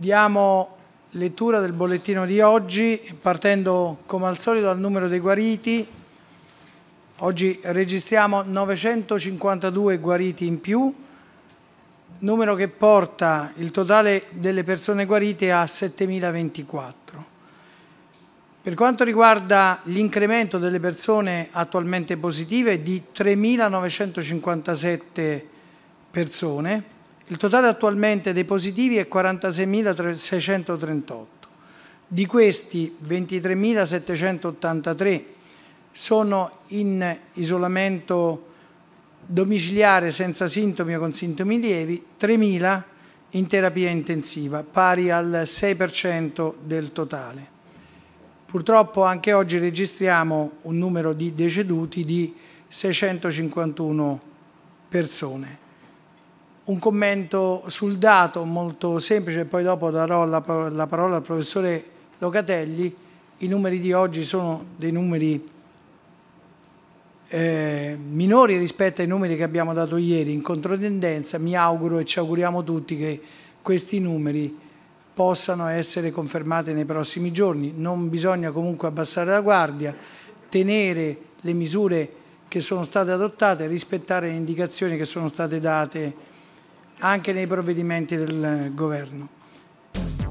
Diamo lettura del bollettino di oggi partendo come al solito dal numero dei guariti. Oggi registriamo 952 guariti in più, numero che porta il totale delle persone guarite a 7024. Per quanto riguarda l'incremento delle persone attualmente positive di 3.957 persone, il totale attualmente dei positivi è 46.638. Di questi 23.783 sono in isolamento domiciliare senza sintomi o con sintomi lievi, 3.000 in terapia intensiva, pari al 6% del totale. Purtroppo anche oggi registriamo un numero di deceduti di 651 persone un commento sul dato molto semplice, poi dopo darò la, la parola al professore Locatelli. I numeri di oggi sono dei numeri eh, minori rispetto ai numeri che abbiamo dato ieri in controtendenza. Mi auguro e ci auguriamo tutti che questi numeri possano essere confermati nei prossimi giorni. Non bisogna comunque abbassare la guardia, tenere le misure che sono state adottate, rispettare le indicazioni che sono state date anche nei provvedimenti del Governo.